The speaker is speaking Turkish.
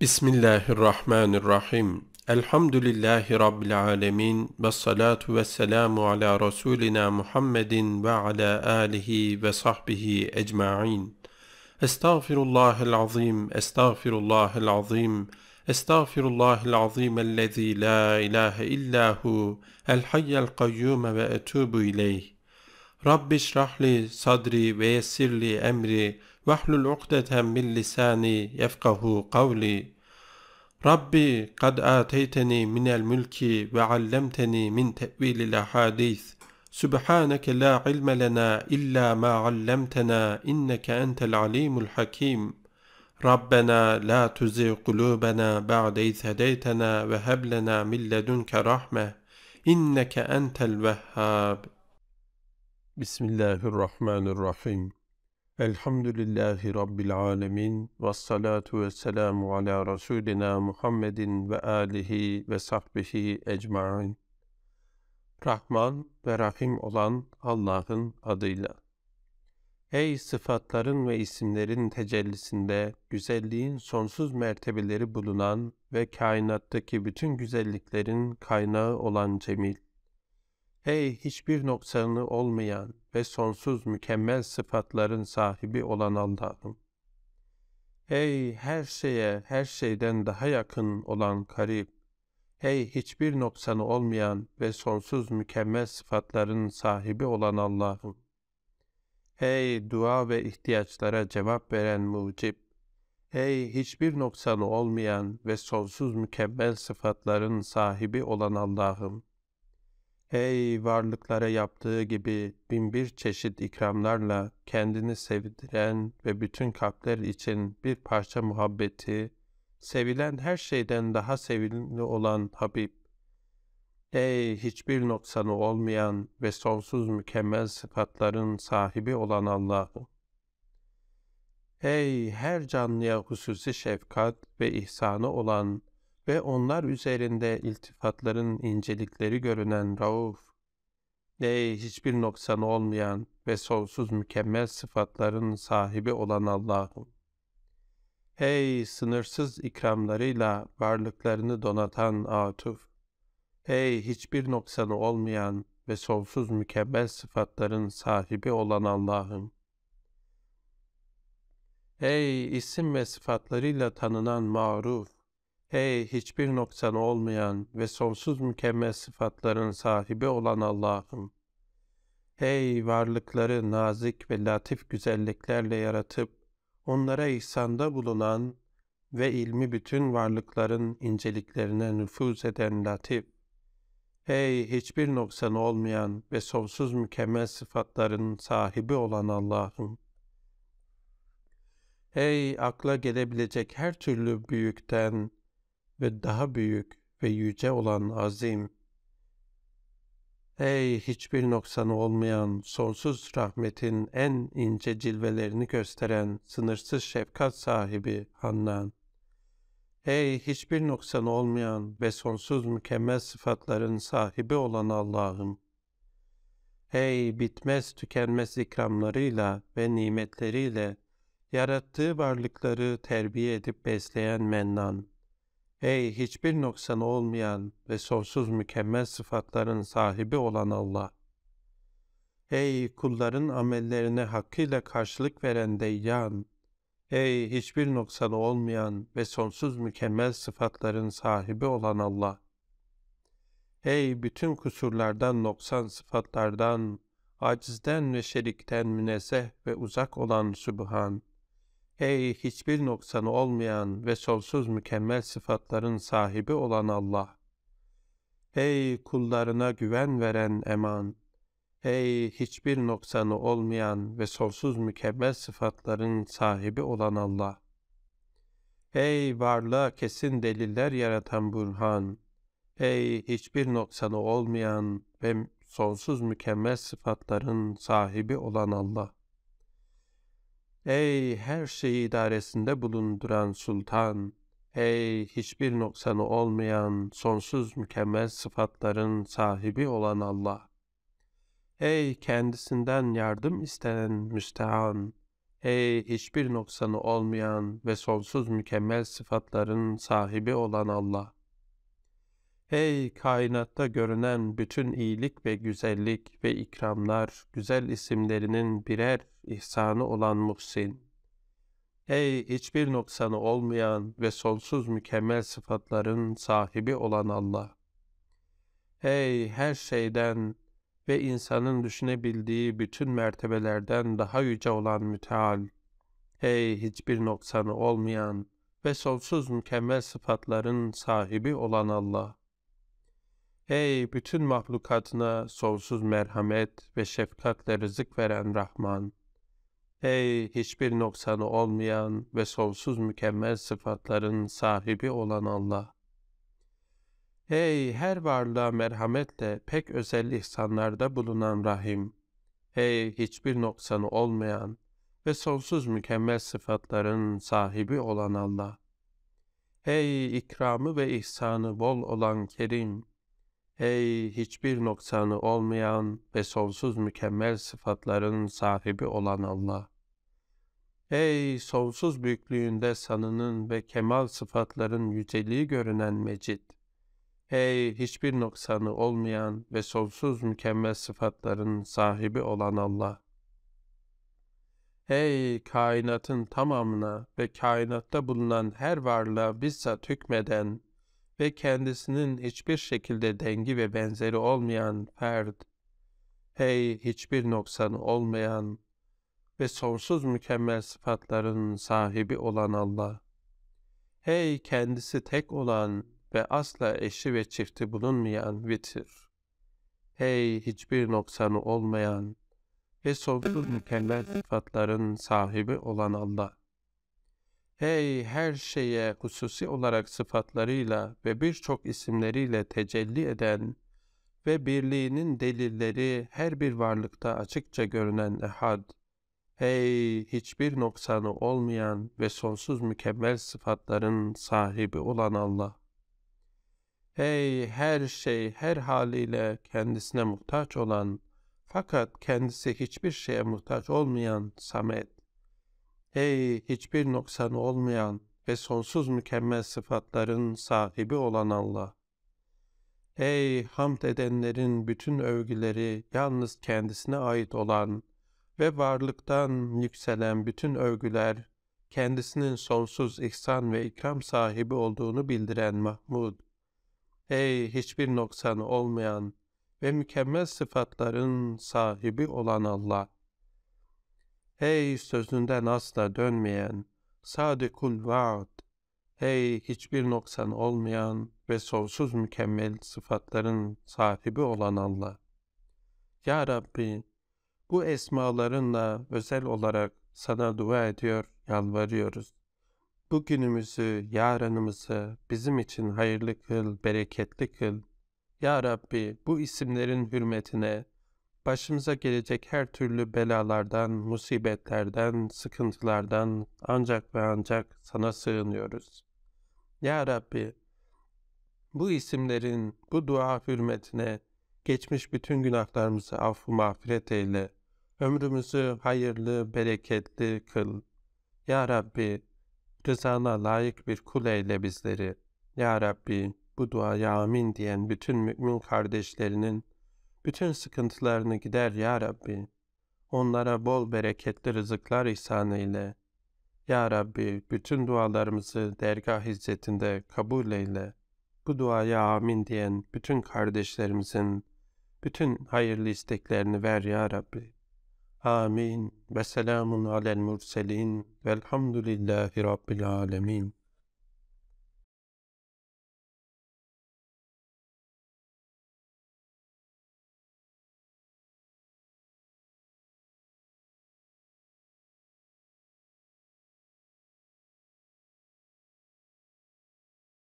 بسم الله الرحمن الرحيم الحمد لله رب العالمين والصلاة والسلام على رسولنا محمد وعلى آله وصحبه أجمعين استغفر الله العظيم استغفر الله العظيم استغفر الله العظيم الذي لا إله إلا هو الحي القيوم وأتوب إليه رب اشرح لي صدري ويسر لي أمري واحلل عقدة من لساني يفقه قولي ربي قد آتيتني من الملك وعلمتني من تأويل الأحاديث سبحانك لا علم لنا إلا ما علمتنا إنك أنت العليم الحكيم ربنا لا تزغ قلوبنا بعد إذ هديتنا وهب لنا من لدنك رحمة إنك أنت الوهاب بسم الله الرحمن الرحيم Elhamdülillahi Rabbil alemin ve salatu ve selamu ala Resulina Muhammedin ve alihi ve sahbihi ecmain. Rahman ve Rahim olan Allah'ın adıyla. Ey sıfatların ve isimlerin tecellisinde güzelliğin sonsuz mertebeleri bulunan ve kainattaki bütün güzelliklerin kaynağı olan Cemil. Ey hiçbir noksanı olmayan ve sonsuz mükemmel sıfatların sahibi olan Allah'ım! Ey her şeye, her şeyden daha yakın olan karib! Ey hiçbir noksanı olmayan ve sonsuz mükemmel sıfatların sahibi olan Allah'ım! Ey dua ve ihtiyaçlara cevap veren mucib! Ey hiçbir noksanı olmayan ve sonsuz mükemmel sıfatların sahibi olan Allah'ım! Ey varlıklara yaptığı gibi binbir çeşit ikramlarla kendini sevdiren ve bütün kalpler için bir parça muhabbeti, sevilen her şeyden daha sevimli olan Habib. Ey hiçbir noksanı olmayan ve sonsuz mükemmel sıfatların sahibi olan Allah'ım! Ey her canlıya hususi şefkat ve ihsanı olan ve onlar üzerinde iltifatların incelikleri görünen Rauf, ey hiçbir noksanı olmayan ve sonsuz mükemmel sıfatların sahibi olan Allah'ım! Ey sınırsız ikramlarıyla varlıklarını donatan Atuf! Ey hiçbir noksanı olmayan ve sonsuz mükemmel sıfatların sahibi olan Allah'ım! Ey isim ve sıfatlarıyla tanınan maruf, Hey hiçbir noksan olmayan ve sonsuz mükemmel sıfatların sahibi olan Allah'ım! Hey varlıkları nazik ve latif güzelliklerle yaratıp onlara ihsanda bulunan ve ilmi bütün varlıkların inceliklerine nüfuz eden latif! Hey hiçbir noksan olmayan ve sonsuz mükemmel sıfatların sahibi olan Allah'ım! Ey akla gelebilecek her türlü büyükten, ve daha büyük ve yüce olan azim. Ey hiçbir noksanı olmayan sonsuz rahmetin en ince cilvelerini gösteren sınırsız şefkat sahibi Hannan. Ey hiçbir noksanı olmayan ve sonsuz mükemmel sıfatların sahibi olan Allah'ım! Ey bitmez tükenmez ikramlarıyla ve nimetleriyle yarattığı varlıkları terbiye edip besleyen Mennan! Ey hiçbir noksan olmayan ve sonsuz mükemmel sıfatların sahibi olan Allah! Ey kulların amellerine hakkıyla karşılık veren Deyyan! Ey hiçbir noksanı olmayan ve sonsuz mükemmel sıfatların sahibi olan Allah! Ey bütün kusurlardan, noksan sıfatlardan, acizden ve şerikten münezzeh ve uzak olan Subhan. Ey hiçbir noksanı olmayan ve sonsuz mükemmel sıfatların sahibi olan Allah! Ey kullarına güven veren eman! Ey hiçbir noksanı olmayan ve sonsuz mükemmel sıfatların sahibi olan Allah! Ey varlığa kesin deliller yaratan Burhan! Ey hiçbir noksanı olmayan ve sonsuz mükemmel sıfatların sahibi olan Allah! Ey her şeyi idaresinde bulunduran sultan, ey hiçbir noksanı olmayan sonsuz mükemmel sıfatların sahibi olan Allah. Ey kendisinden yardım istenen müstehan, ey hiçbir noksanı olmayan ve sonsuz mükemmel sıfatların sahibi olan Allah. Ey kainatta görünen bütün iyilik ve güzellik ve ikramlar, güzel isimlerinin birer ihsanı olan Muhsin. Ey hiçbir noksanı olmayan ve sonsuz mükemmel sıfatların sahibi olan Allah. Ey her şeyden ve insanın düşünebildiği bütün mertebelerden daha yüce olan müteal. Ey hiçbir noksanı olmayan ve sonsuz mükemmel sıfatların sahibi olan Allah. Ey bütün mahlukatına sonsuz merhamet ve şefkatle rızık veren Rahman! Ey hiçbir noksanı olmayan ve sonsuz mükemmel sıfatların sahibi olan Allah! Ey her varlığa merhametle pek özel ihsanlarda bulunan Rahim! Ey hiçbir noksanı olmayan ve sonsuz mükemmel sıfatların sahibi olan Allah! Ey ikramı ve ihsanı bol olan Kerim! Ey hiçbir noksanı olmayan ve sonsuz mükemmel sıfatların sahibi olan Allah! Ey sonsuz büyüklüğünde sanının ve kemal sıfatların yüceliği görünen mecid! Ey hiçbir noksanı olmayan ve sonsuz mükemmel sıfatların sahibi olan Allah! Ey kainatın tamamına ve kainatta bulunan her varlığa bizzat hükmeden ve kendisinin hiçbir şekilde dengi ve benzeri olmayan ferd, hey hiçbir noksanı olmayan ve sonsuz mükemmel sıfatların sahibi olan Allah. Hey kendisi tek olan ve asla eşi ve çifti bulunmayan vitir. Hey hiçbir noksanı olmayan ve sonsuz mükemmel sıfatların sahibi olan Allah. Hey her şeye hususi olarak sıfatlarıyla ve birçok isimleriyle tecelli eden ve birliğinin delilleri her bir varlıkta açıkça görünen ehad. Hey hiçbir noksanı olmayan ve sonsuz mükemmel sıfatların sahibi olan Allah. Hey her şey her haliyle kendisine muhtaç olan fakat kendisi hiçbir şeye muhtaç olmayan Samet. Ey hiçbir noksan olmayan ve sonsuz mükemmel sıfatların sahibi olan Allah! Ey hamd edenlerin bütün övgüleri yalnız kendisine ait olan ve varlıktan yükselen bütün övgüler kendisinin sonsuz ihsan ve ikram sahibi olduğunu bildiren Mahmud. Ey hiçbir noksan olmayan ve mükemmel sıfatların sahibi olan Allah! Ey sözünden asla dönmeyen, sadikul vaad, ey hiçbir noksan olmayan ve sonsuz mükemmel sıfatların sahibi olan Allah. Ya Rabbi, bu esmalarınla özel olarak sana dua ediyor, yalvarıyoruz. Bugünümüzü, yarınımızı bizim için hayırlı kıl, bereketli kıl. Ya Rabbi, bu isimlerin hürmetine, başımıza gelecek her türlü belalardan, musibetlerden, sıkıntılardan ancak ve ancak sana sığınıyoruz. Ya Rabbi, bu isimlerin, bu dua hürmetine geçmiş bütün günahlarımızı affı mağfiret eyle. Ömrümüzü hayırlı, bereketli kıl. Ya Rabbi, rızana layık bir kul eyle bizleri. Ya Rabbi, bu duaya amin diyen bütün mümin kardeşlerinin bütün sıkıntılarını gider ya Rabbi. Onlara bol bereketli rızıklar ihsan eyle. Ya Rabbi bütün dualarımızı dergah hizmetinde kabul eyle. Bu duaya amin diyen bütün kardeşlerimizin bütün hayırlı isteklerini ver ya Rabbi. Amin. Ve selamun alel murselin. Velhamdülillahi Rabbil alemin.